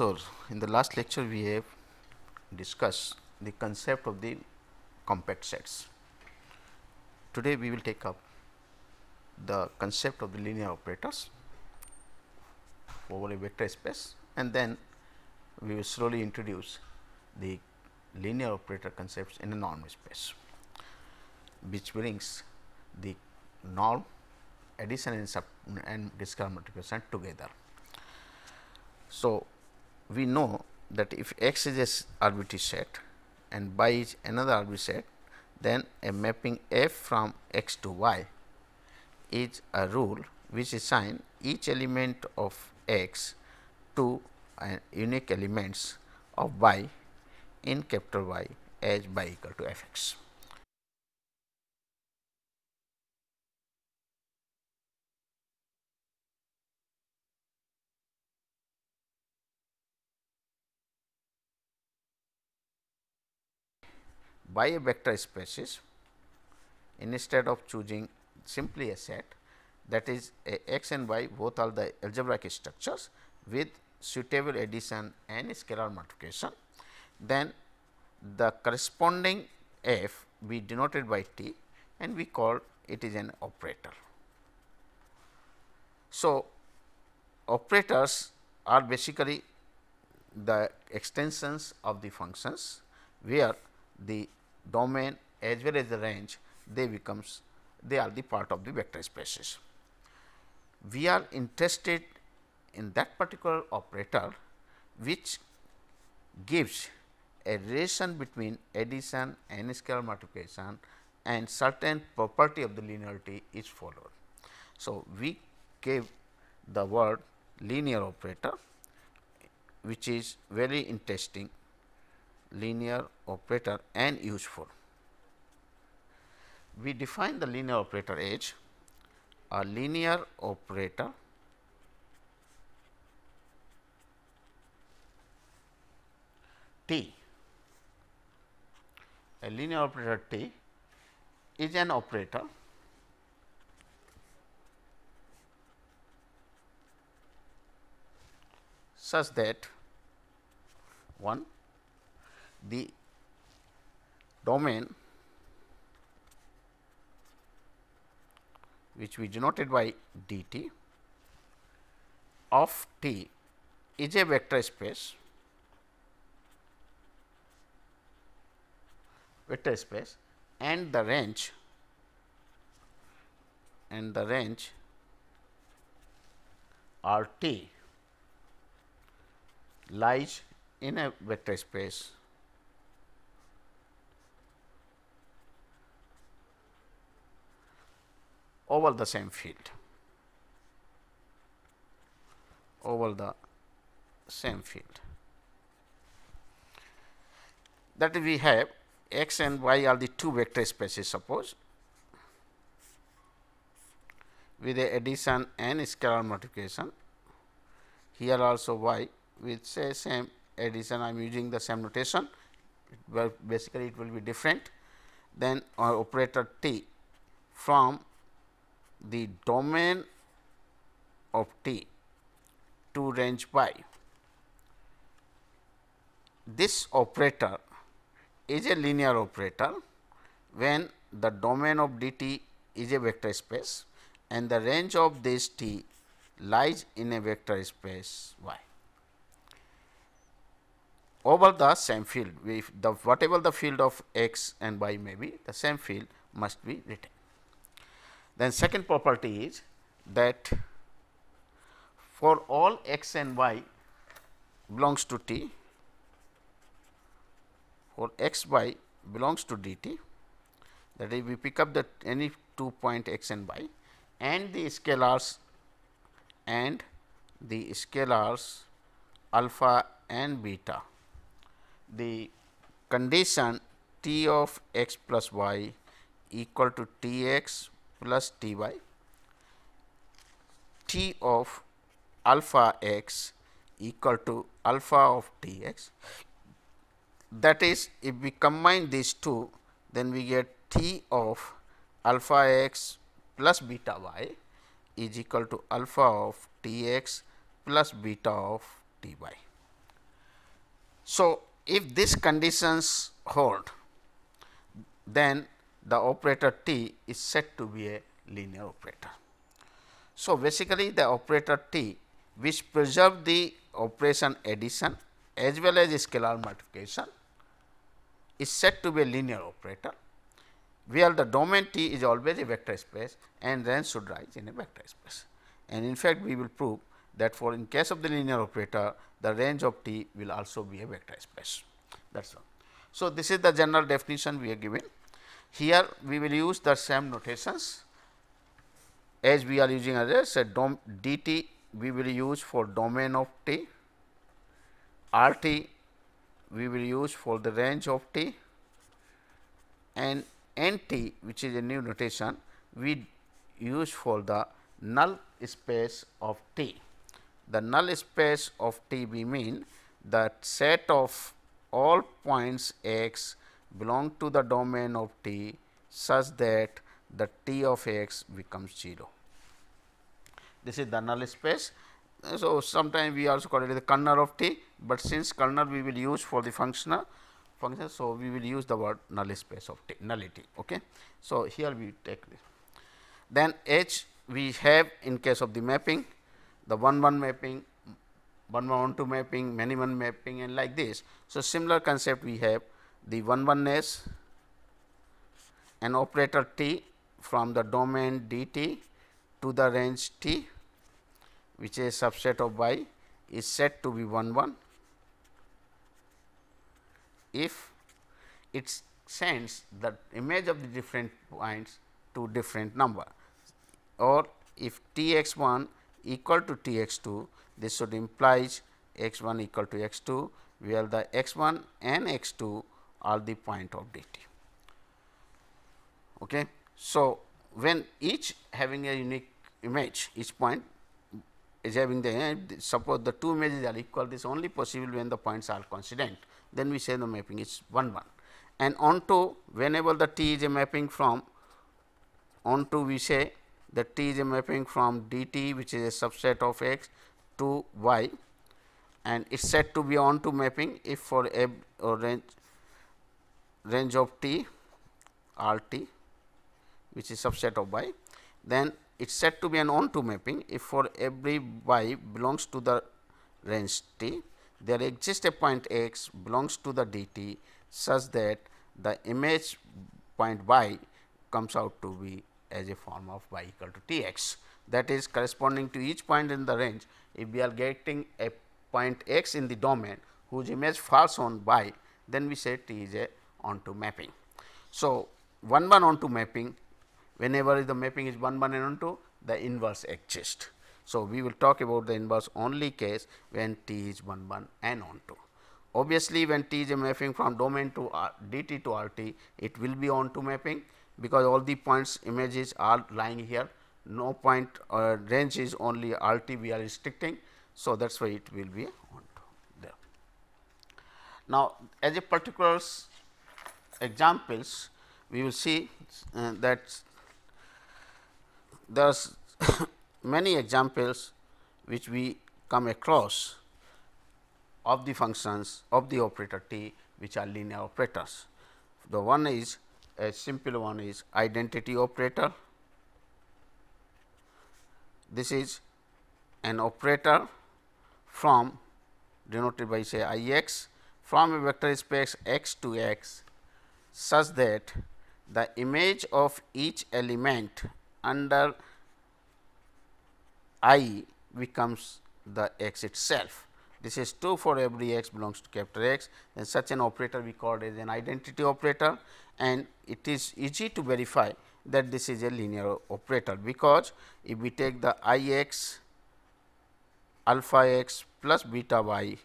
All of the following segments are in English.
lecture in the last lecture we have discussed the concept of the compact sets. Today we will take up the concept of the linear operators over a vector space and then we will slowly introduce the linear operator concepts in a norm space which brings the norm addition and, sub and discriminant together. So, we know that if X is a arbitrary set and Y is another arbitrary set, then a mapping F from X to Y is a rule which assign each element of X to uh, unique elements of Y in capital Y as Y equal to F X. by a vector spaces instead of choosing simply a set that is x and y both are the algebraic structures with suitable addition and scalar multiplication. Then the corresponding f we denoted by t and we call it is an operator. So, operators are basically the extensions of the functions where the domain as well as the range they becomes they are the part of the vector spaces. We are interested in that particular operator which gives a relation between addition and scalar multiplication and certain property of the linearity is followed. So, we gave the word linear operator which is very interesting linear operator and useful. We define the linear operator H. A linear operator T. A linear operator T is an operator such that 1 the domain which we denoted by dt of t is a vector space vector space and the range and the range R t lies in a vector space over the same field over the same field that we have x and y are the two vector spaces suppose with the addition and scalar multiplication here also y with say same addition I am using the same notation basically it will be different then our operator t from the domain of T to range by This operator is a linear operator when the domain of dt is a vector space and the range of this t lies in a vector space y. Over the same field, if the whatever the field of x and y may be, the same field must be written. Then second property is that for all x and y belongs to t, for x y belongs to dt that is we pick up the any two point x and y and the scalars and the scalars alpha and beta. The condition t of x plus y equal to t x plus t by t of alpha x equal to alpha of t x. That is if we combine these two then we get t of alpha x plus beta y is equal to alpha of t x plus beta of t y. So, if these conditions hold then the operator t is said to be a linear operator. So, basically the operator t which preserve the operation addition as well as scalar multiplication is said to be a linear operator where the domain T is always a vector space and range should rise in a vector space. And in fact, we will prove that for in case of the linear operator, the range of T will also be a vector space. That is all. So, this is the general definition we are given. Here we will use the same notations as we are using earlier. So, dom dt we will use for domain of t, RT we will use for the range of t and NT which is a new notation we use for the null space of t. The null space of t we mean that set of all points x belong to the domain of T such that the T of x becomes 0. This is the null space. So, sometimes we also call it the kernel of T, but since kernel we will use for the functional function. So, we will use the word null space of T, nullity. Okay. So, here we take this. Then H we have in case of the mapping, the 1 1 mapping, 1 1 2 mapping, many 1 mapping and like this. So, similar concept we have the 1 1 is an operator t from the domain dt to the range t which is a subset of y is said to be 1 1 if it sends the image of the different points to different number or if t x 1 equal to t x 2 this should implies x 1 equal to x 2 where the x 1 and x 2 are the point of D T, Okay. So, when each having a unique image, each point is having the eh, suppose the two images are equal this only possible when the points are coincident then we say the mapping is 1 1 and onto whenever the t is a mapping from onto we say the t is a mapping from dt which is a subset of x to y and it is said to be onto mapping if for a range range of T R T which is subset of Y then it is said to be an onto mapping if for every Y belongs to the range T there exists a point X belongs to the DT such that the image point Y comes out to be as a form of Y equal to T X that is corresponding to each point in the range if we are getting a point X in the domain whose image falls on Y then we say T is a onto mapping. So, 1 1 onto mapping whenever the mapping is 1 1 and onto the inverse exists. So, we will talk about the inverse only case when t is 1 1 and onto. Obviously, when t is a mapping from domain to R, uh, dt to rt it will be onto mapping because all the points images are lying here no point uh, range is only rt we are restricting. So, that is why it will be onto there. Now, as a particulars examples, we will see uh, that there are many examples which we come across of the functions of the operator t which are linear operators. The one is a simple one is identity operator. This is an operator from denoted by say i x from a vector space x to x such that the image of each element under I becomes the x itself. This is true for every x belongs to capital X and such an operator we call as an identity operator and it is easy to verify that this is a linear operator because if we take the i x alpha x plus beta y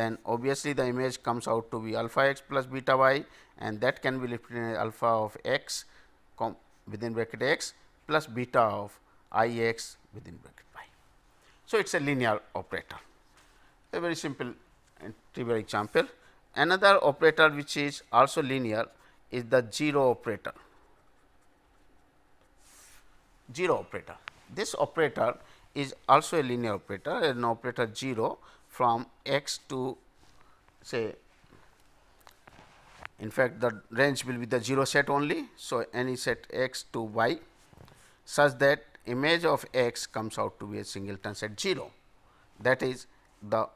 then obviously the image comes out to be alpha x plus beta y and that can be written as alpha of x within bracket x plus beta of i x within bracket y. So, it is a linear operator a very simple and trivial example. Another operator which is also linear is the 0 operator. 0 operator. This operator is also a linear operator an operator 0 from x to say in fact the range will be the 0 set only. So, any set x to y such that image of x comes out to be a singleton set 0 that is the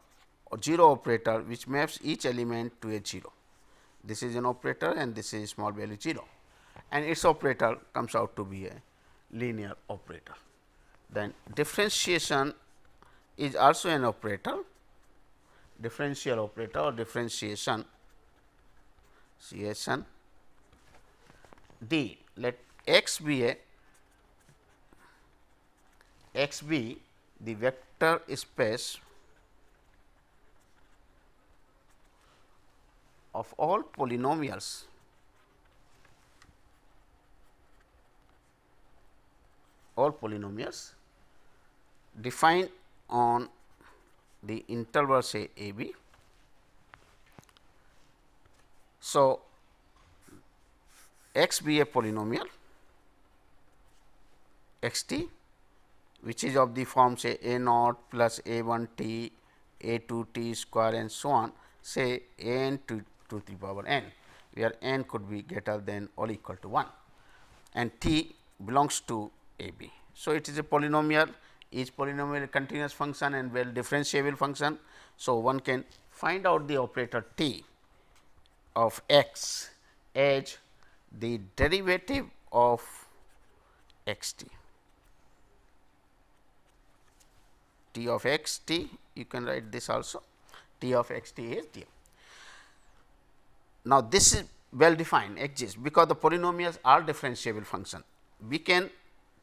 0 operator which maps each element to a 0. This is an operator and this is small value 0 and its operator comes out to be a linear operator. Then differentiation is also an operator differential operator or differentiation association D. Let x be a x be the vector space of all polynomials all polynomials defined on the interval say a b so, x be a polynomial x t which is of the form say a naught plus a 1 t a 2 t square and so on say a n to, to the power n where n could be greater than or equal to 1 and t belongs to a b. So, it is a polynomial each polynomial continuous function and well differentiable function. So, one can find out the operator t of x as the derivative of x t. t of x t you can write this also t of x t is t. Now, this is well defined exists because the polynomials are differentiable function. We can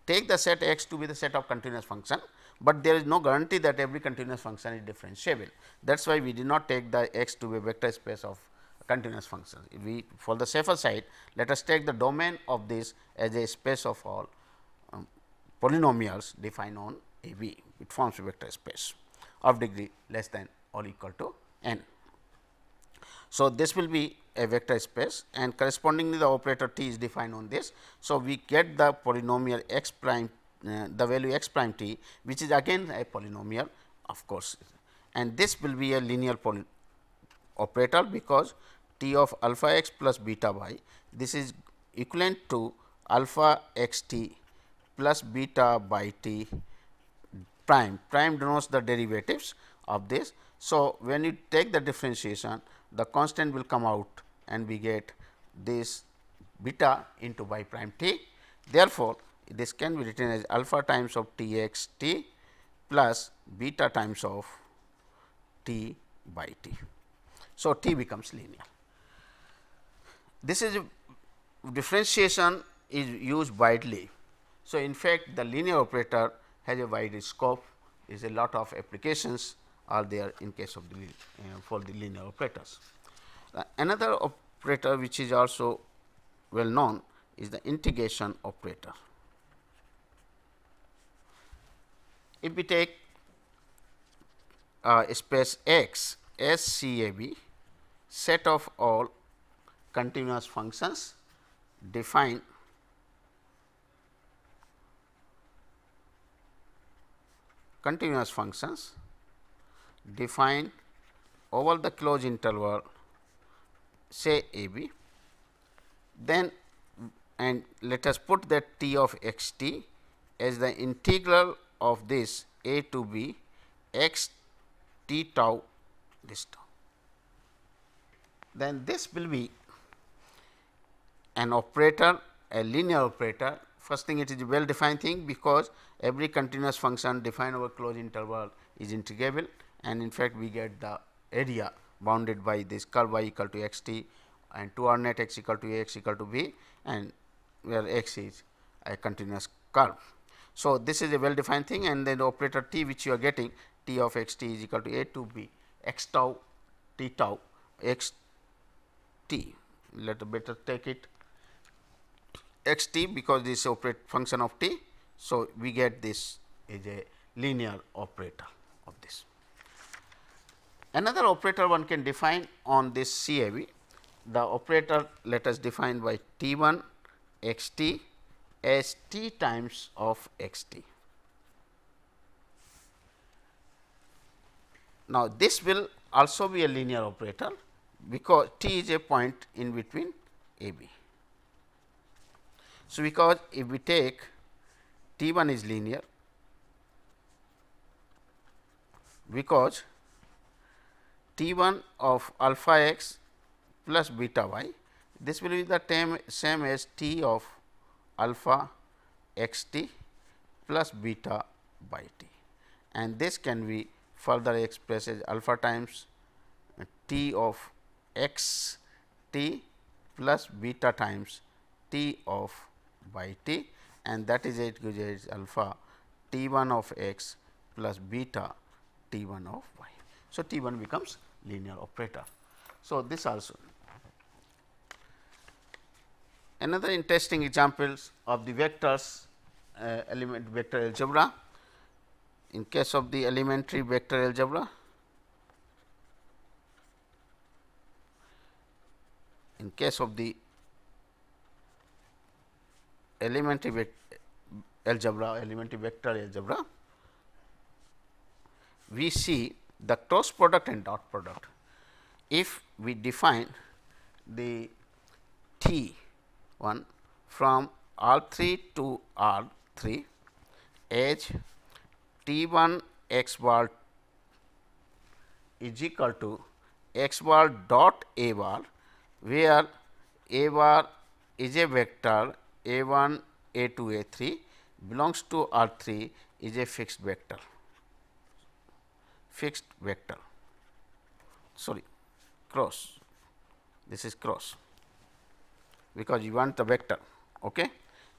take the set x to be the set of continuous function, but there is no guarantee that every continuous function is differentiable. That is why we did not take the x to be vector space of continuous functions. we for the safer side let us take the domain of this as a space of all um, polynomials defined on a V it forms a vector space of degree less than or equal to n. So, this will be a vector space and correspondingly the operator t is defined on this. So, we get the polynomial x prime uh, the value x prime t which is again a polynomial of course and this will be a linear poly operator because t of alpha x plus beta y. This is equivalent to alpha x t plus beta by t prime. Prime denotes the derivatives of this. So, when you take the differentiation, the constant will come out and we get this beta into y prime t. Therefore, this can be written as alpha times of t x t plus beta times of t by t. So, t becomes linear. This is differentiation is used widely. So, in fact, the linear operator has a wide scope is a lot of applications are there in case of the uh, for the linear operators. Uh, another operator which is also well known is the integration operator. If we take uh, space X set of all continuous functions define continuous functions define over the closed interval say a b then and let us put that t of x t as the integral of this a to b x t tau this tau. Then this will be an operator, a linear operator, first thing it is a well defined thing because every continuous function defined over closed interval is integrable and in fact, we get the area bounded by this curve y equal to x t and 2 r net x equal to a x equal to b and where x is a continuous curve. So, this is a well defined thing and then the operator t which you are getting t of x t is equal to a to b x tau t tau x t let better take it x t because this is operate function of t. So, we get this is a linear operator of this. Another operator one can define on this CAV, the operator let us define by t 1 x t as t times of x t. Now, this will also be a linear operator because t is a point in between a b. So, because if we take T 1 is linear, because T 1 of alpha x plus beta y, this will be the term same as T of alpha x t plus beta by t and this can be further expressed as alpha times t of x t plus beta times t of by t and that is it gives is alpha t 1 of x plus beta t 1 of y. So, t 1 becomes linear operator. So, this also another interesting examples of the vectors uh, element vector algebra in case of the elementary vector algebra in case of the elementary algebra, elementary vector algebra, we see the cross product and dot product. If we define the T 1 from R 3 to R 3 H T 1 x bar is equal to x bar dot A bar, where A bar is a vector a 1, a 2, a 3 belongs to R 3 is a fixed vector, fixed vector sorry cross, this is cross because you want the vector. Okay.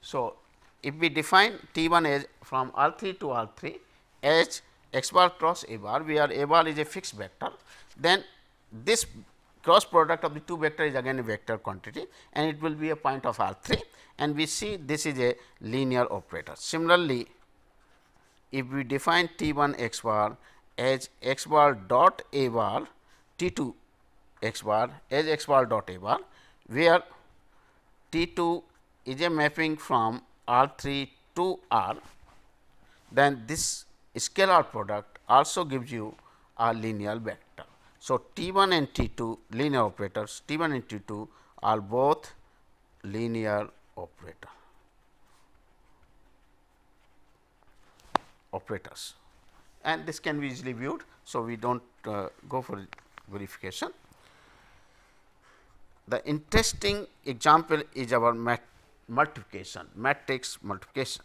So, if we define T 1 as from R 3 to R 3 as x bar cross a bar, where a bar is a fixed vector, then this cross product of the two vector is again a vector quantity and it will be a point of R 3 and we see this is a linear operator. Similarly, if we define T 1 x bar as x bar dot a bar T 2 x bar as x bar dot a bar, where T 2 is a mapping from R 3 to R, then this scalar product also gives you a linear vector. So, T 1 and T 2 linear operators, T 1 and T 2 are both linear operator operators and this can be easily viewed. So, we do not uh, go for verification. The interesting example is our mat multiplication matrix multiplication.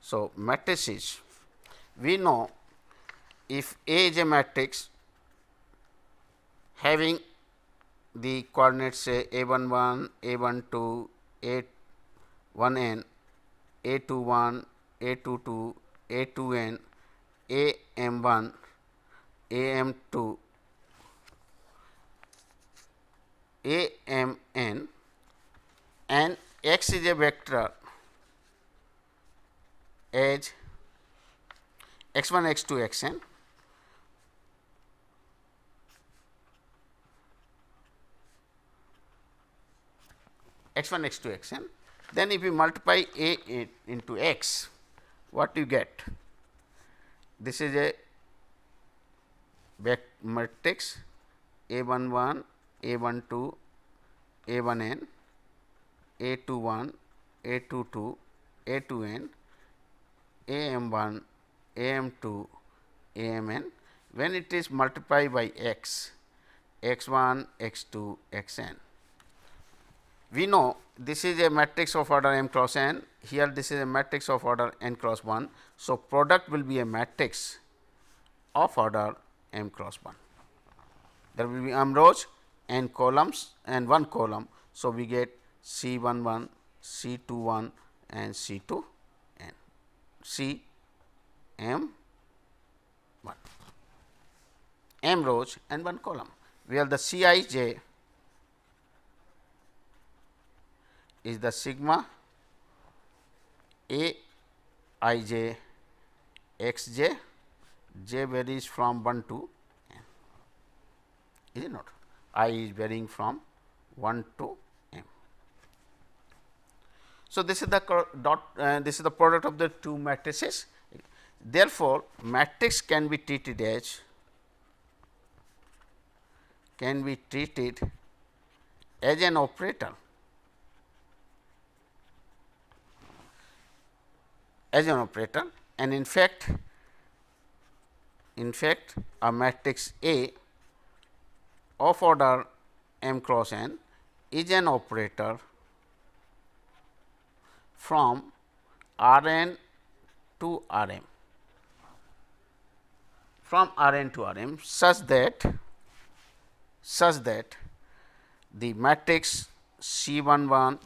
So, matrices we know if A is a matrix having the coordinates say A11, A12, a one one, a one two, a 1n, a21, a22, a2n, am1, am2, amn and x is a vector as x1, x2, xn x1 x2 xn Then if you multiply A, into x, what you get? This is a back matrix A 1 1, A 1 2, A 1 n, A 2 1, A 2 2, A 2 n, A m 1, A m 2, A m n. When it is multiplied by x, x 1, x 2, x n we know this is a matrix of order m cross n, here this is a matrix of order n cross 1. So, product will be a matrix of order m cross 1. There will be m rows, n columns and 1 column. So, we get C 1 1, C 2 1 and C 2 n, C m 1, m rows and 1 column, where the C i j is the sigma a i j x j j varies from 1 to n is it not i is varying from 1 to m. So, this is the dot uh, this is the product of the two matrices therefore, matrix can be treated as can be treated as an operator as an operator and in fact in fact a matrix A of order m cross n is an operator from R n to R m from R n to R m such that such that the matrix C 1 1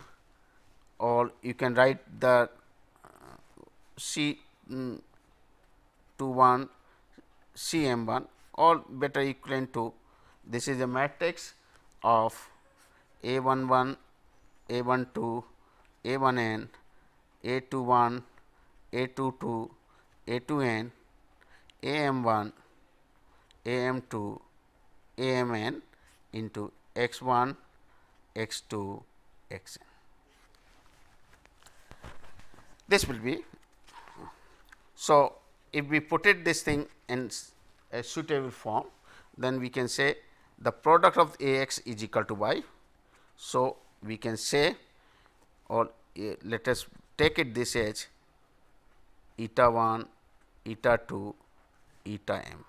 or you can write the C mm, two to 1 C m 1 all better equivalent to this is a matrix of A 1 1, A 1 2, A 1 n, A 2 1, A 2 2, A 2 n, A m 1, A m 2, A m n into x 1, x 2, x n. This will be so, if we put it this thing in a suitable form, then we can say the product of A x is equal to y. So, we can say or uh, let us take it this as eta 1, eta 2, eta m.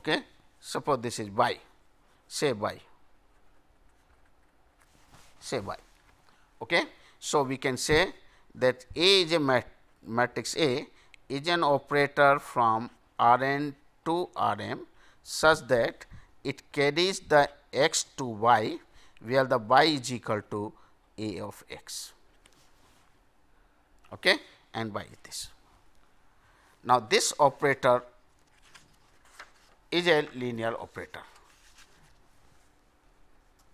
Okay. Suppose this is y, say y, say y. Okay. So, we can say that A is a matrix matrix A is an operator from R n to R m such that it carries the x to y where the y is equal to A of x okay, and y is this. Now, this operator is a linear operator.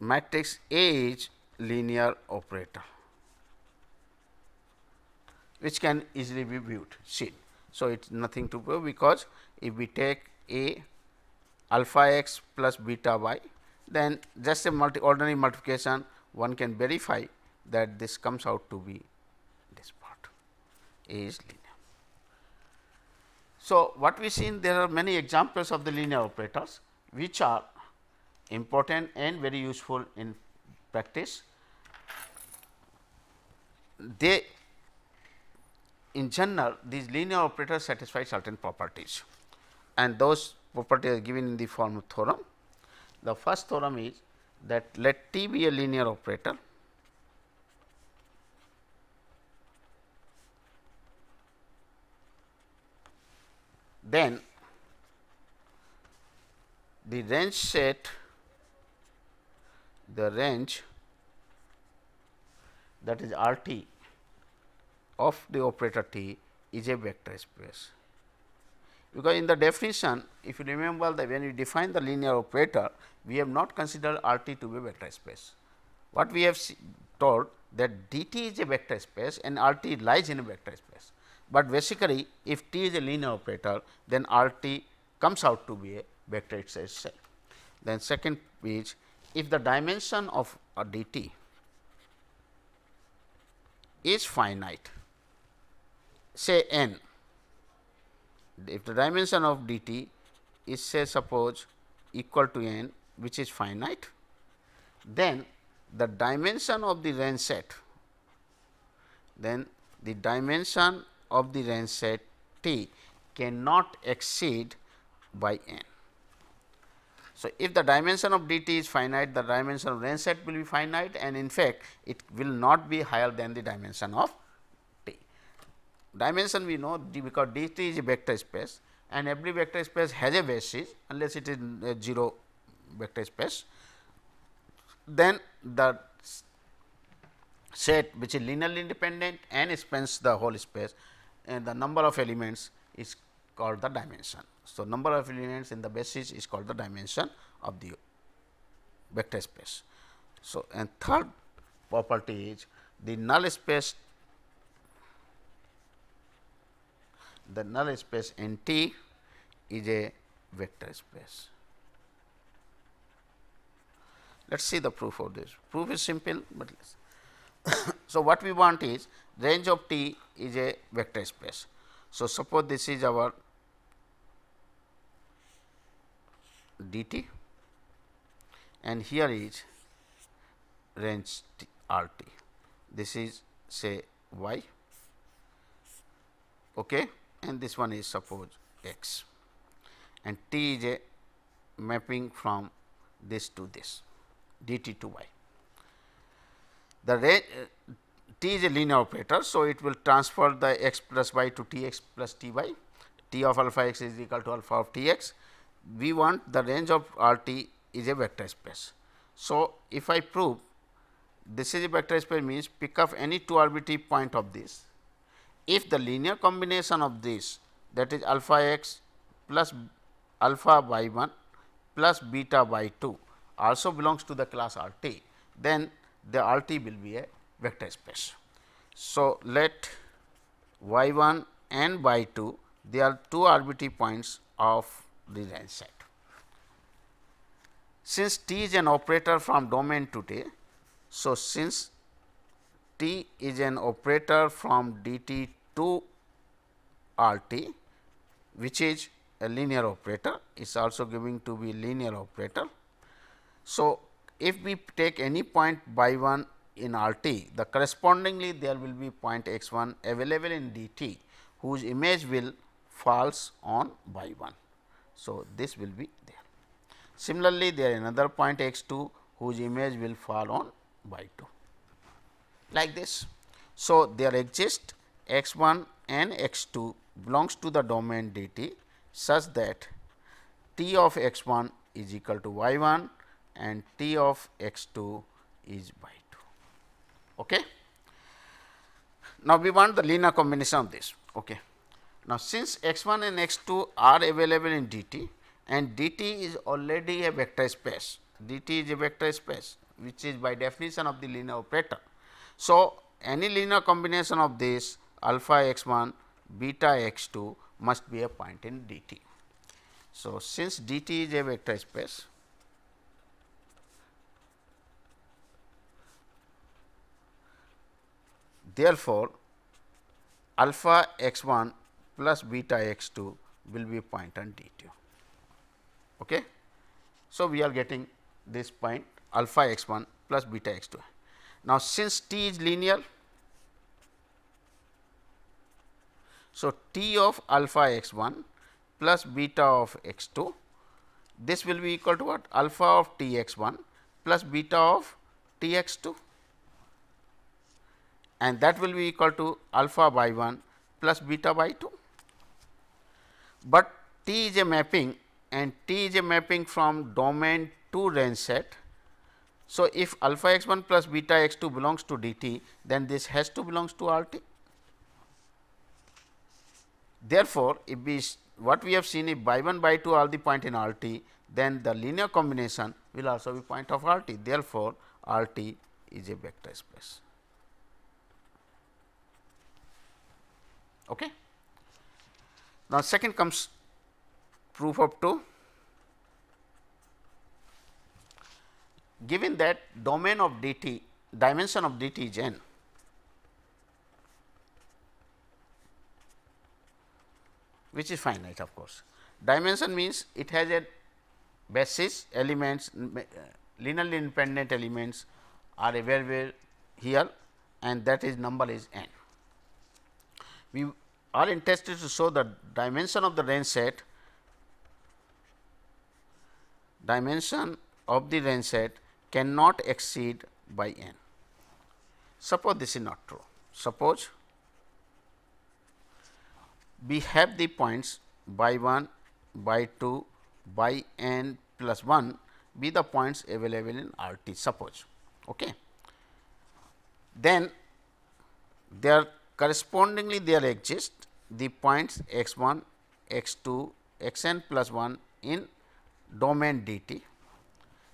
Matrix A is linear operator which can easily be viewed seen. So, it is nothing to prove because if we take a alpha x plus beta y then just a multi ordinary multiplication one can verify that this comes out to be this part a is linear. So, what we seen there are many examples of the linear operators which are important and very useful in practice. They in general these linear operators satisfy certain properties and those properties are given in the form of theorem. The first theorem is that let T be a linear operator then the range set the range that is R t of the operator T is a vector space. Because in the definition, if you remember that when we define the linear operator, we have not considered R T to be vector space. What we have told that d t is a vector space and R t lies in a vector space. But basically, if t is a linear operator, then R t comes out to be a vector itself. Then second is if the dimension of a uh, d t is finite say n. If the dimension of dt is say suppose equal to n which is finite, then the dimension of the range set, then the dimension of the range set t cannot exceed by n. So, if the dimension of dt is finite, the dimension of range set will be finite and in fact, it will not be higher than the dimension of dimension we know d because dt is a vector space and every vector space has a basis unless it is a uh, 0 vector space. Then the set which is linearly independent and spans the whole space and the number of elements is called the dimension. So, number of elements in the basis is called the dimension of the vector space. So, and third property is the null space the null space NT is a vector space. Let us see the proof of this. Proof is simple, but so what we want is range of T is a vector space. So suppose this is our dt and here is range t, RT. This is say y. Okay and this one is suppose x and t is a mapping from this to this dt to y. The range uh, t is a linear operator. So, it will transfer the x plus y to t x plus t y t of alpha x is equal to alpha of t x. We want the range of R t is a vector space. So, if I prove this is a vector space means pick up any two arbitrary point of this if the linear combination of this that is alpha x plus alpha by 1 plus beta by 2 also belongs to the class R t, then the R t will be a vector space. So, let y 1 and y 2 they are two arbitrary points of the range set. Since t is an operator from domain to t, so since t is an operator from dt to rt which is a linear operator is also giving to be linear operator. So, if we take any point by 1 in RT, the correspondingly there will be point x 1 available in dt whose image will falls on by 1. So, this will be there. Similarly, there another point x 2 whose image will fall on by 2 like this. So, there exist x 1 and x 2 belongs to the domain d t such that t of x 1 is equal to y 1 and t of x 2 is y 2. Okay. Now, we want the linear combination of this. Okay. Now, since x 1 and x 2 are available in d t and d t is already a vector space, d t is a vector space which is by definition of the linear operator. So, any linear combination of this alpha x 1 beta x 2 must be a point in d t. So, since d t is a vector space therefore, alpha x 1 plus beta x 2 will be point on d 2. Okay. So, we are getting this point alpha x 1 plus beta x 2. Now, since t is linear, so t of alpha x 1 plus beta of x 2, this will be equal to what alpha of t x 1 plus beta of t x 2 and that will be equal to alpha by 1 plus beta by 2. But t is a mapping and t is a mapping from domain to range set so, if alpha x 1 plus beta x 2 belongs to d t then this has to belongs to r t. Therefore, if we what we have seen if by 1 by 2 all the point in R t then the linear combination will also be point of R t. Therefore, R t is a vector space. Okay. Now, second comes proof of 2. given that domain of dt dimension of dt is n which is finite of course. Dimension means it has a basis elements uh, linearly independent elements are available here and that is number is n. We are interested to show the dimension of the range set dimension of the range set cannot exceed by n. Suppose this is not true. Suppose we have the points by 1, by 2, by n plus 1 be the points available in R t suppose. Okay. Then there correspondingly there exist the points x 1, x 2, x n plus 1 in domain d t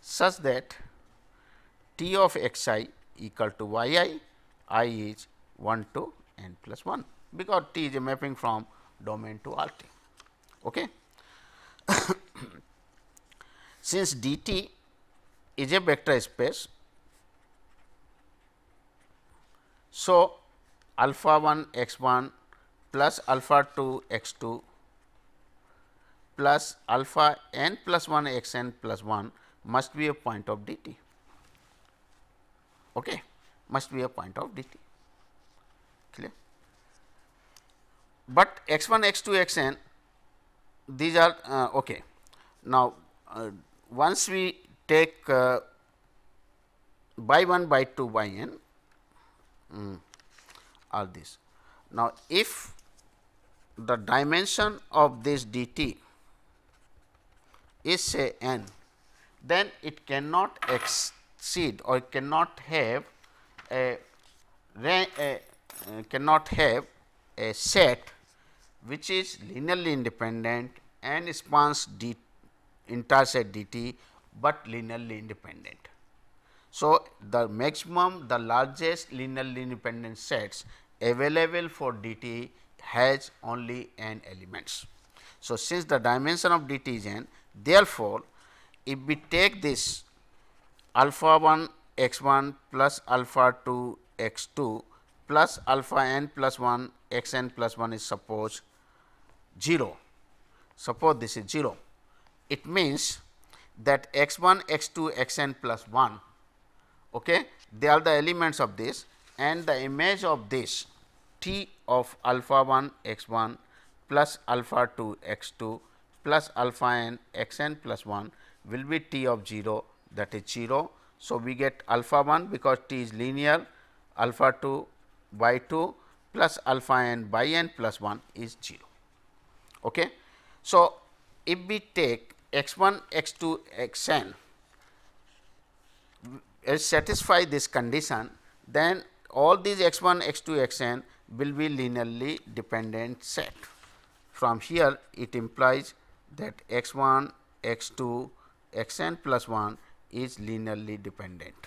such that T of x i equal to y i, i is 1 to n plus 1 because T is a mapping from domain to R t. Okay. Since d t is a vector space, so alpha 1 x 1 plus alpha 2 x 2 plus alpha n plus 1 x n plus 1 must be a point of d t okay, must be a point of dt clear. But x 1 x 2 x n these are uh, okay. Now, uh, once we take uh, by 1 by 2 by n um, mm, are this. Now, if the dimension of this dt is say n, then it cannot x. Seed or cannot have a, a uh, cannot have a set which is linearly independent and spans d intersect dt but linearly independent. So, the maximum the largest linearly independent sets available for dt has only n elements. So, since the dimension of dt is n therefore, if we take this alpha 1 x 1 plus alpha 2 x 2 plus alpha n plus 1 x n plus 1 is suppose 0. Suppose this is 0. It means that x 1, x 2, x n plus 1 okay, they are the elements of this and the image of this t of alpha 1 x 1 plus alpha 2 x 2 plus alpha n x n plus 1 will be t of 0 that is 0. So, we get alpha 1 because t is linear alpha 2 by 2 plus alpha n by n plus 1 is 0. Okay. So, if we take x 1, x 2, x n satisfy this condition, then all these x 1, x 2, x n will be linearly dependent set. From here it implies that x 1, x 2, x n plus 1 is linearly dependent.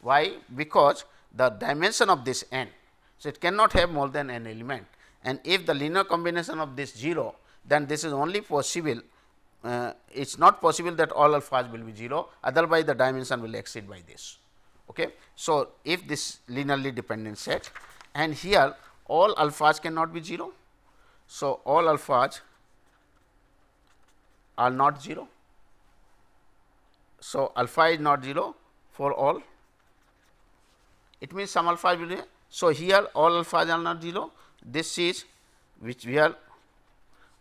Why? Because the dimension of this n. So, it cannot have more than n element and if the linear combination of this 0 then this is only possible uh, it is not possible that all alphas will be 0 otherwise the dimension will exceed by this. Okay. So, if this linearly dependent set and here all alphas cannot be 0. So, all alphas are not 0 so, alpha is not 0 for all it means some alpha will be so here all alpha are not 0 this is which we are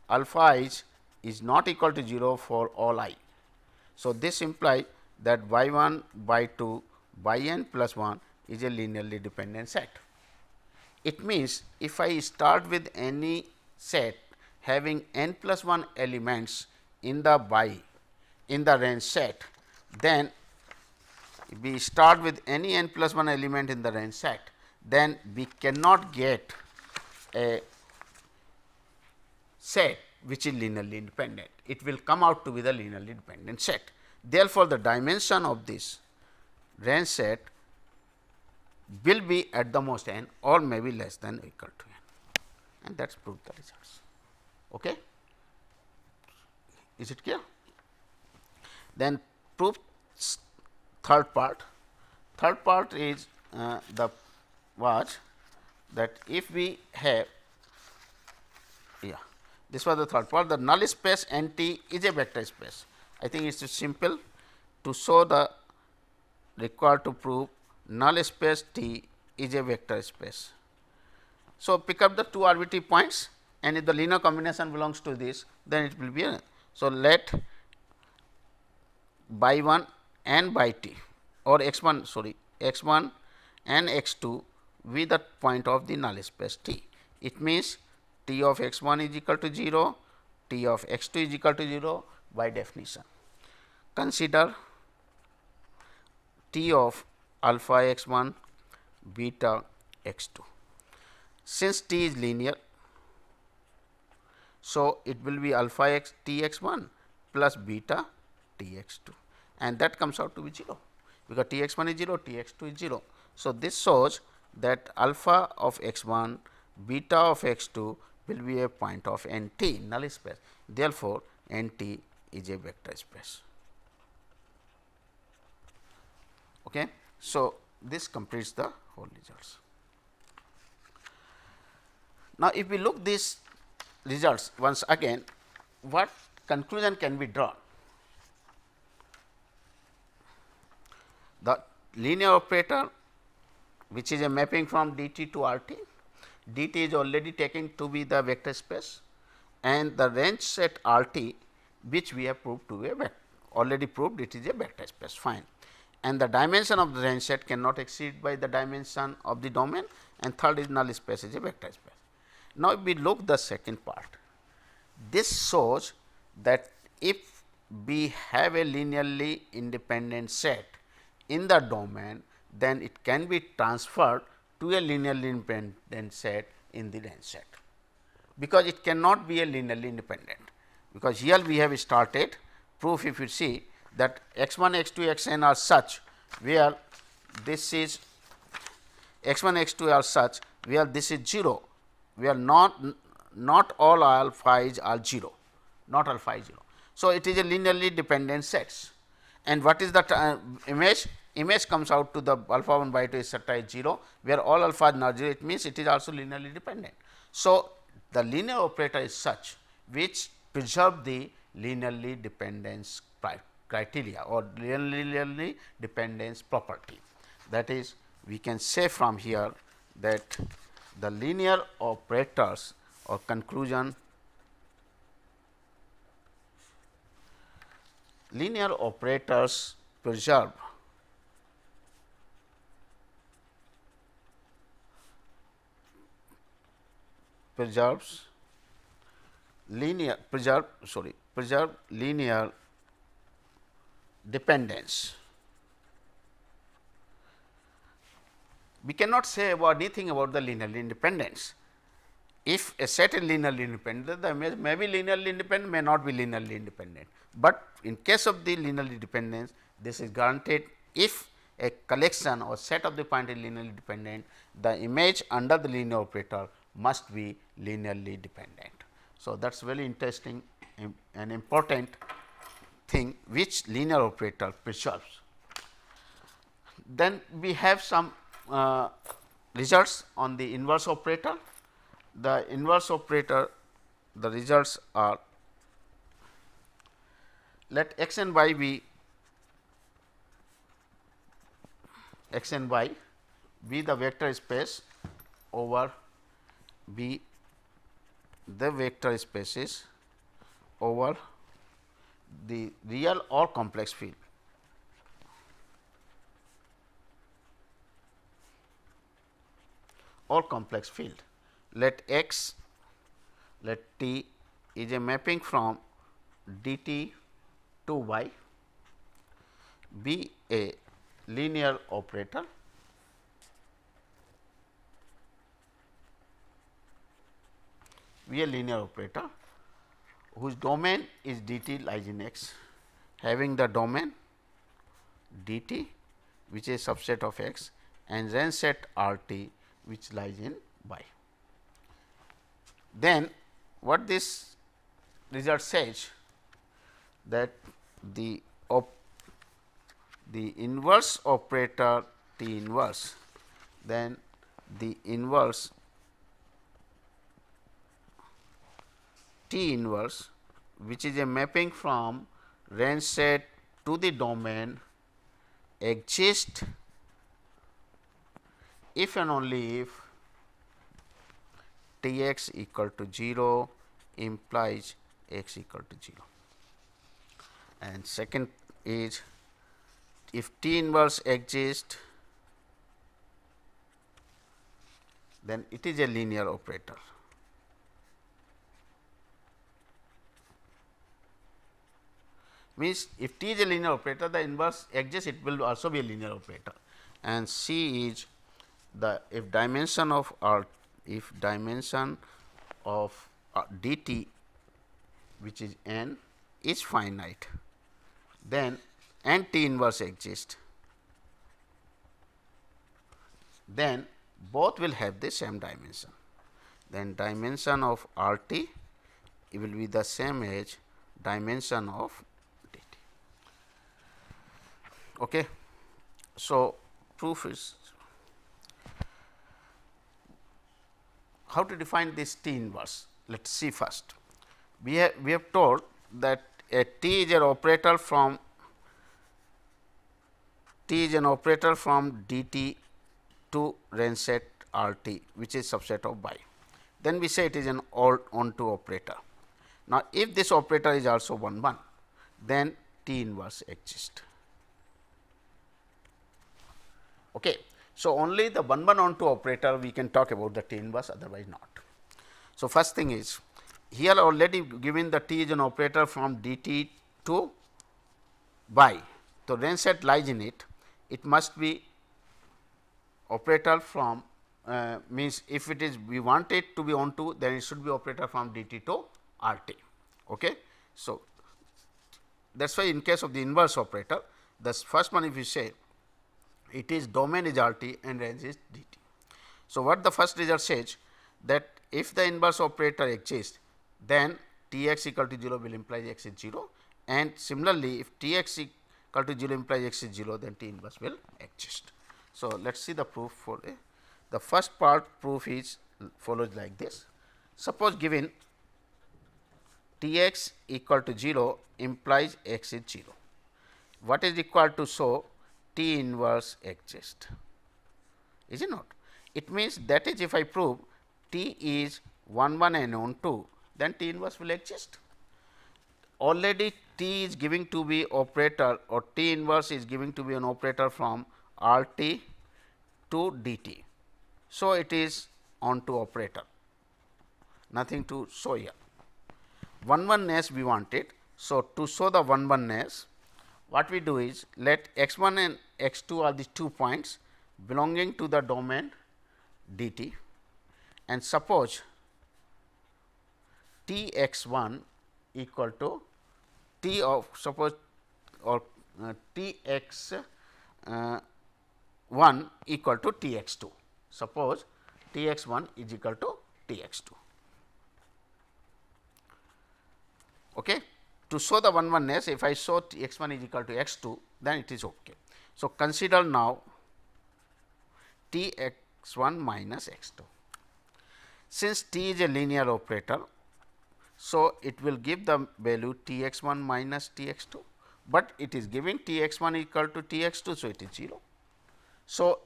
alpha is is not equal to 0 for all i. So, this implies that y 1 by 2 by n plus 1 is a linearly dependent set. It means if I start with any set having n plus 1 elements in the by in the range set then we start with any n plus 1 element in the range set, then we cannot get a set which is linearly independent. It will come out to be the linearly dependent set. Therefore, the dimension of this range set will be at the most n or maybe less than or equal to n and that is proved the results. Okay? Is it clear? Then Proof. third part. Third part is uh, the was that if we have yeah this was the third part the null space n t is a vector space. I think it is simple to show the required to prove null space T is a vector space. So, pick up the two arbitrary points and if the linear combination belongs to this then it will be a. So, let by 1 and by t or x 1 sorry x 1 and x 2 with the point of the null space t. It means t of x 1 is equal to 0, t of x 2 is equal to 0 by definition. Consider t of alpha x 1 beta x 2. Since t is linear, so it will be alpha x t x 1 plus beta t x 2 and that comes out to be 0 because T x 1 is 0, T x 2 is 0. So, this shows that alpha of x 1 beta of x 2 will be a point of n t null space. Therefore, n t is a vector space. Okay. So, this completes the whole results. Now, if we look these results once again, what conclusion can be drawn? the linear operator which is a mapping from dt to rt, dt is already taken to be the vector space and the range set rt which we have proved to be a already proved it is a vector space fine and the dimension of the range set cannot exceed by the dimension of the domain and third is null space is a vector space. Now, if we look the second part, this shows that if we have a linearly independent set in the domain then it can be transferred to a linearly independent set in the range set because it cannot be a linearly independent because here we have started proof if you see that x 1 x 2 x n are such where this is x 1 x 2 are such where this is 0 where not not all alpha is are 0 not alpha is 0. So, it is a linearly dependent sets and what is the uh, image image comes out to the alpha 1 by 2 is theta at 0 where all alpha is not 0 it means it is also linearly dependent. So, the linear operator is such which preserve the linearly dependence criteria or linearly dependence property. That is we can say from here that the linear operators or conclusion linear operators preserve preserves linear preserve sorry preserve linear dependence. We cannot say about anything about the linear independence. If a set is linearly independent, the image may be linearly independent, may not be linearly independent. But in case of the linearly dependence, this is guaranteed if a collection or set of the point is linearly dependent, the image under the linear operator must be linearly dependent. So, that is very interesting and important thing which linear operator preserves. Then we have some uh, results on the inverse operator. The inverse operator the results are let x and y be x and y be the vector space over be the vector spaces over the real or complex field. or complex field. Let x, let t is a mapping from dt to y be a linear operator be a linear operator whose domain is dt lies in x having the domain dt which is subset of x and then set RT which lies in y. Then what this result says that the op the inverse operator T inverse then the inverse T inverse which is a mapping from range set to the domain exists if and only if T x equal to 0 implies x equal to 0. And second is if T inverse exists then it is a linear operator. means if t is a linear operator the inverse exists it will also be a linear operator and c is the if dimension of r if dimension of uh, dt which is n is finite then n t inverse exists then both will have the same dimension then dimension of r t it will be the same as dimension of okay so proof is how to define this t inverse let us see first we have we have told that a t is an operator from t is an operator from dt to range set rt which is subset of by then we say it is an all onto operator now if this operator is also 1 1 then t inverse exists Okay. So, only the 1 1 on 2 operator we can talk about the T inverse otherwise not. So, first thing is here already given the T is an operator from dt to y. So, range set lies in it, it must be operator from uh, means if it is we want it to be on to then it should be operator from dt to rt. Okay. So, that is why in case of the inverse operator the first one if you say it is domain is R t and range is d t. So, what the first result says that if the inverse operator exists then t x equal to 0 will imply x is 0 and similarly if t x equal to 0 implies x is 0 then t inverse will exist. So, let us see the proof for a, the first part proof is follows like this. Suppose given t x equal to 0 implies x is 0. What is required to show T inverse exists, is it not? It means that is if I prove T is 1 1 and on 2, then T inverse will exist. Already T is giving to be operator or T inverse is giving to be an operator from R T to D T. So, it is onto operator, nothing to show here. 1 1 ness we wanted. So, to show the 1 1 ness, what we do is let x 1 and x 2 are these two points belonging to the domain d t and suppose t x 1 equal to t of suppose or uh, t x uh, 1 equal to t x 2. Suppose t x 1 is equal to t x 2. Okay to show the one oneness if I show x 1 is equal to x 2 then it is ok. So, consider now t x 1 minus x 2. Since t is a linear operator, so it will give the value t x 1 minus t x 2, but it is giving t x 1 equal to t x 2, so it is 0. So,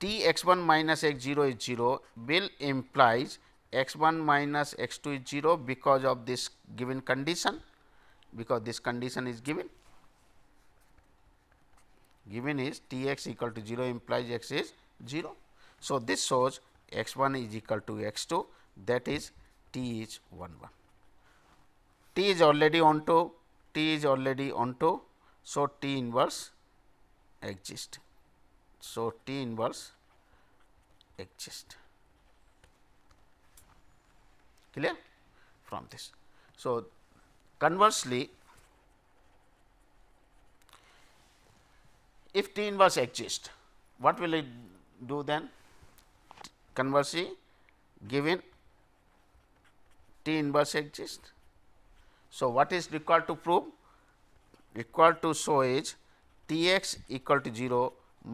t x 1 minus x 0 is 0 will implies x 1 minus x 2 is 0 because of this given condition because this condition is given given is T x equal to 0 implies x is 0. So, this shows x 1 is equal to x 2 that is T is 1 1. T is already onto T is already onto. So, T inverse exists. So, T inverse exists clear from this. So, Conversely, if T inverse exists, what will it do then? Conversely, given T inverse exists. So, what is required to prove? Required to show is T x equal to 0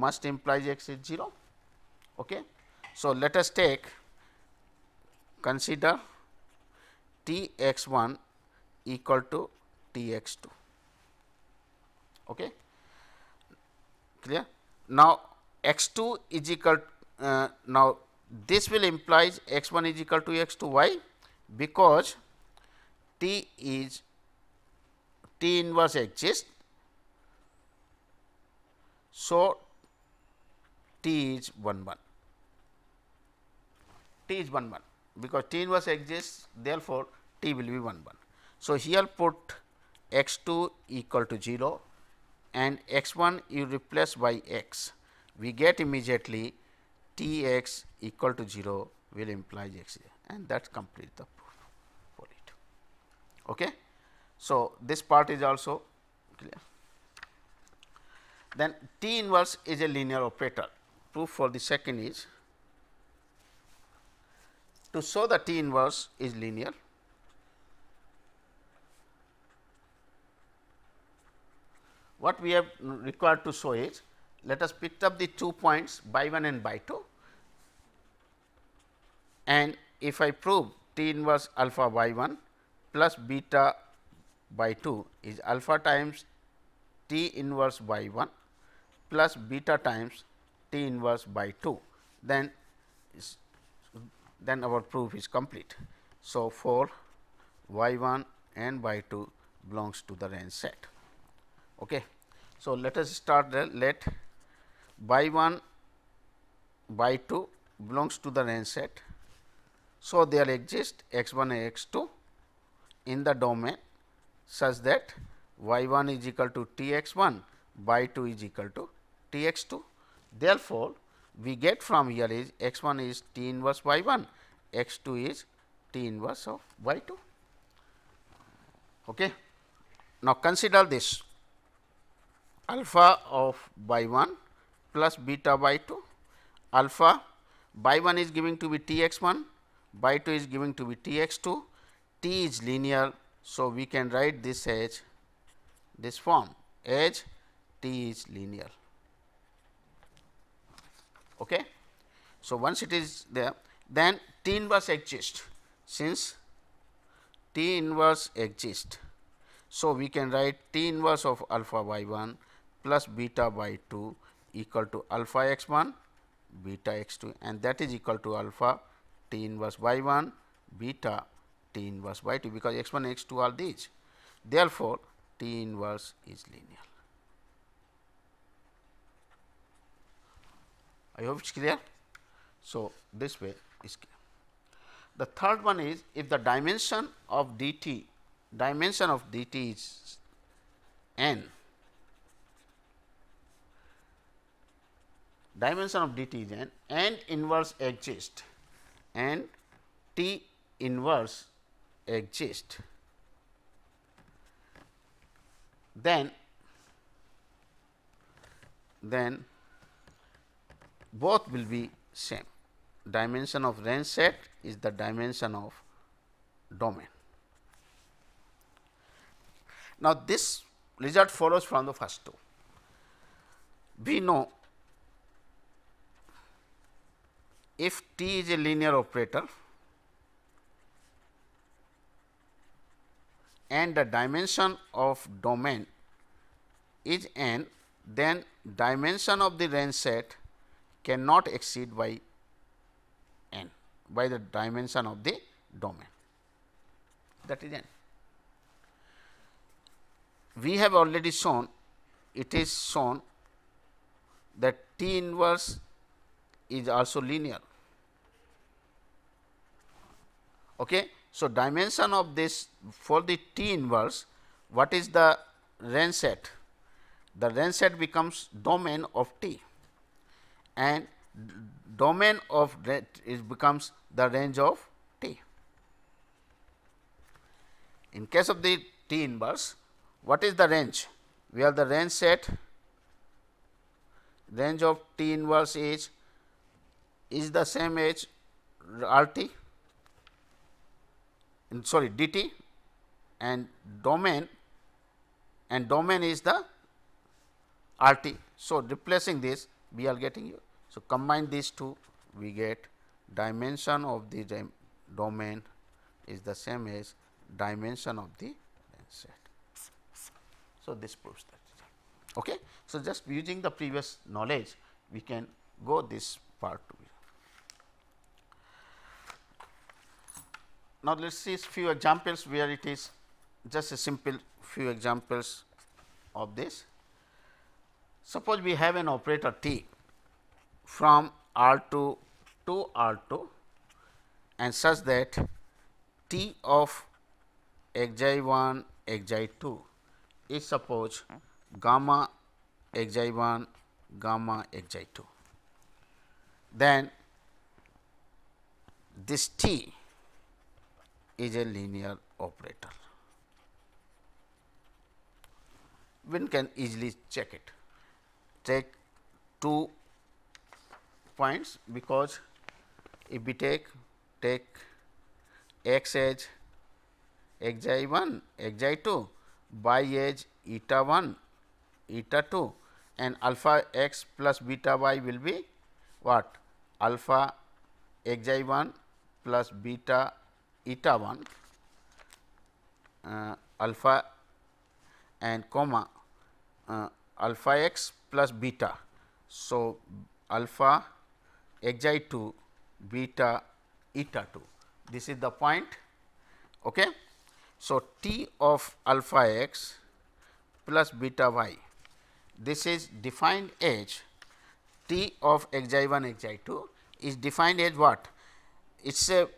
must imply x is 0. Okay. So, let us take consider T x 1 equal to Tx2. Okay. Clear? Now, x2 is equal uh, now this will implies x1 is equal to x2 why because t is t inverse exists so t is 1 1 t is 1 1 because t inverse exists therefore t will be 1 1 so, here put x 2 equal to 0 and x 1 you replace by x. We get immediately t x equal to 0 will imply x and that complete the proof for it. Okay. So, this part is also clear. Then T inverse is a linear operator. Proof for the second is to show the T inverse is linear what we have required to show is let us pick up the two points by 1 and by 2 and if I prove T inverse alpha by 1 plus beta by 2 is alpha times T inverse by 1 plus beta times T inverse by 2 then then our proof is complete. So, for y 1 and y 2 belongs to the range set. Okay. So, let us start the let by 1 by 2 belongs to the range set. So, there exist x 1 and x 2 in the domain such that y 1 is equal to t x 1 by 2 is equal to t x 2. Therefore, we get from here is x 1 is t inverse y 1, x 2 is t inverse of y 2. Okay. Now, consider this alpha of by 1 plus beta by 2 alpha by 1 is giving to be T x 1 by 2 is giving to be T x 2 T is linear. So, we can write this as this form as T is linear. Okay. So, once it is there then T inverse exists since T inverse exists. So, we can write T inverse of alpha by 1 plus beta by 2 equal to alpha x 1 beta x 2 and that is equal to alpha t inverse by 1 beta t inverse by 2 because x 1 x 2 are these. Therefore, t inverse is linear. I hope it is clear. So, this way is clear. The third one is if the dimension of dt dimension of dt is n dimension of dt is n and inverse exist and t inverse exist then then both will be same dimension of range set is the dimension of domain. Now, this result follows from the first two. We know if t is a linear operator and the dimension of domain is n, then dimension of the range set cannot exceed by n by the dimension of the domain that is n. We have already shown it is shown that T inverse is also linear Okay. So, dimension of this for the T inverse what is the range set? The range set becomes domain of T and domain of it becomes the range of T. In case of the T inverse what is the range? We have the range set range of T inverse is is the same as RT and sorry dt and domain and domain is the RT. So, replacing this we are getting you. So, combine these two we get dimension of the domain is the same as dimension of the set. So, this proves that. Okay. So, just using the previous knowledge we can go this part too. Now, let us see few examples where it is just a simple few examples of this. Suppose we have an operator T from R2 to R2 and such that T of xi1 xi2 is suppose gamma xi1 gamma xi2. Then this T is a linear operator. One can easily check it. Take two points because if we take take x edge x i 1, x i 2, y edge eta 1, eta 2 and alpha x plus beta y will be what? Alpha x i 1 plus beta eta 1 uh, alpha and comma uh, alpha x plus beta. So, alpha x i 2 beta eta 2 this is the point. Okay. So, t of alpha x plus beta y this is defined as t of x i 1 x i 2 is defined as what? It is a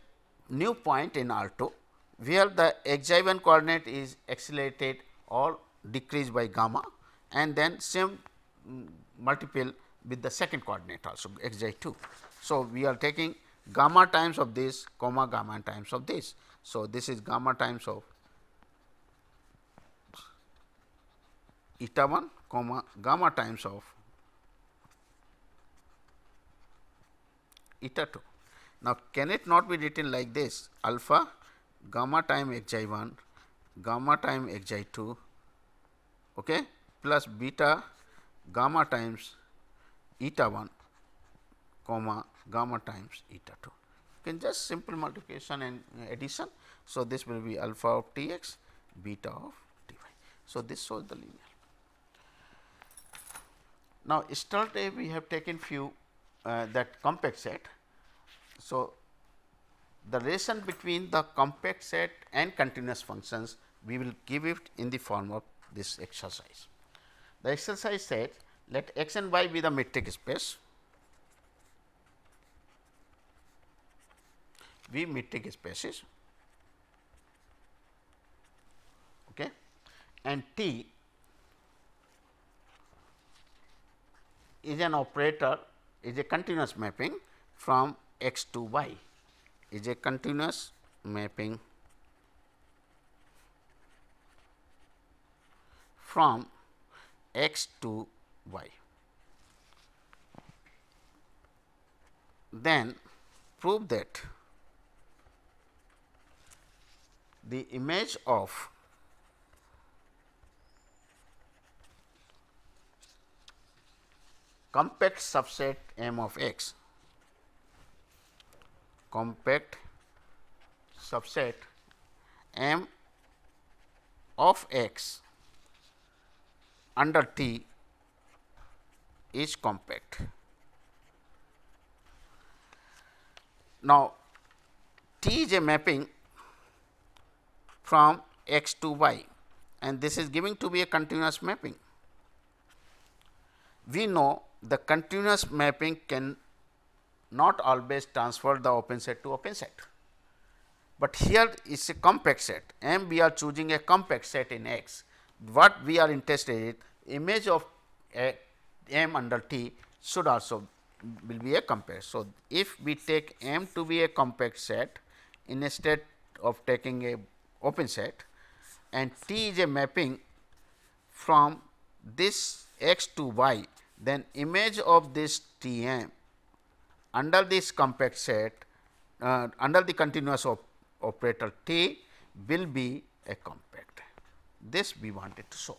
new point in R2, where the xi1 coordinate is accelerated or decreased by gamma and then same mm, multiple with the second coordinate also xi2. So, we are taking gamma times of this comma gamma times of this. So, this is gamma times of eta 1 comma gamma times of eta 2. Now, can it not be written like this alpha gamma time xi 1 gamma time xi 2 okay, plus beta gamma times eta 1 comma gamma times eta 2 can just simple multiplication and uh, addition. So, this will be alpha of t x beta of t y. So, this shows the linear. Now, start A we have taken few uh, that compact set. So, the relation between the compact set and continuous functions we will give it in the form of this exercise. The exercise says let x and y be the metric space, v metric spaces okay, and t is an operator is a continuous mapping from x to y is a continuous mapping from x to y. Then prove that the image of compact subset M of x compact subset M of x under T is compact. Now, T is a mapping from x to y and this is giving to be a continuous mapping. We know the continuous mapping can not always transfer the open set to open set. But here is a compact set M we are choosing a compact set in X. What we are interested in image of M under T should also will be a compact. So, if we take M to be a compact set instead of taking a open set and T is a mapping from this X to Y then image of this T M under this compact set uh, under the continuous op operator T will be a compact. This we wanted to show.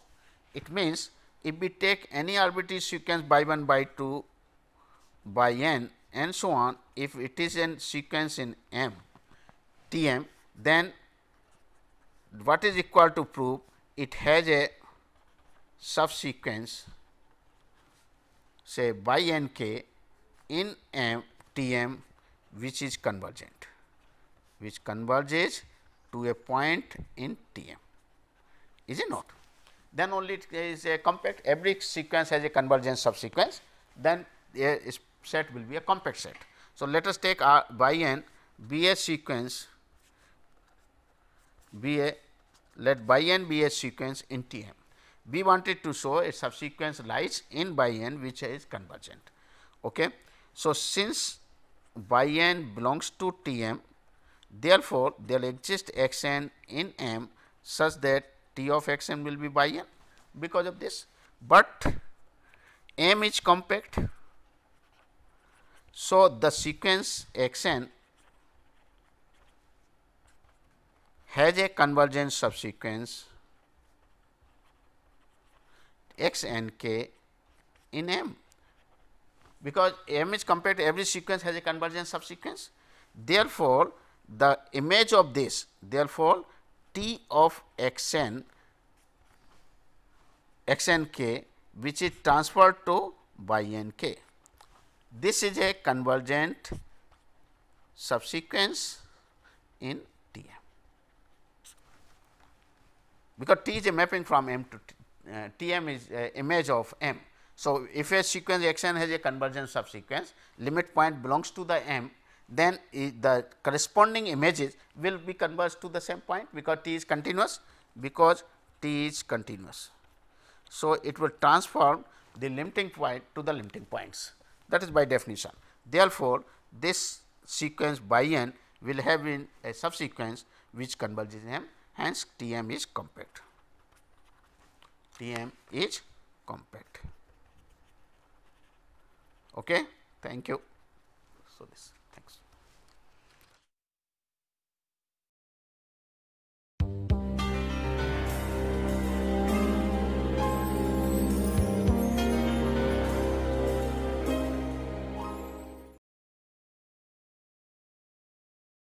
It means if we take any arbitrary sequence by 1 by 2 by n and so on if it is a sequence in m T m then what is equal to prove it has a subsequence say by n k in Tm which is convergent which converges to a point in Tm is it not? Then only it is a compact every sequence has a convergence subsequence then a set will be a compact set. So, let us take R by N B a sequence be a let by n be a sequence in Tm. We wanted to show a subsequence lies in by n which is convergent. Okay. So, since yn belongs to Tm, therefore, there will exist xn in M such that T of xn will be yn because of this, but M is compact. So, the sequence xn has a convergence subsequence xnk in M because M is compared to every sequence has a convergent subsequence. Therefore, the image of this therefore, T of x n x n k which is transferred to y n k. This is a convergent subsequence in T m because T is a mapping from M to T, uh, T m is uh, image of M. So, if a sequence xn has a convergence of sequence limit point belongs to the m then the corresponding images will be converged to the same point because t is continuous because t is continuous. So, it will transform the limiting point to the limiting points that is by definition. Therefore, this sequence by n will have a subsequence which converges m hence T m is compact. T m is compact. Okay? Thank you. So, this.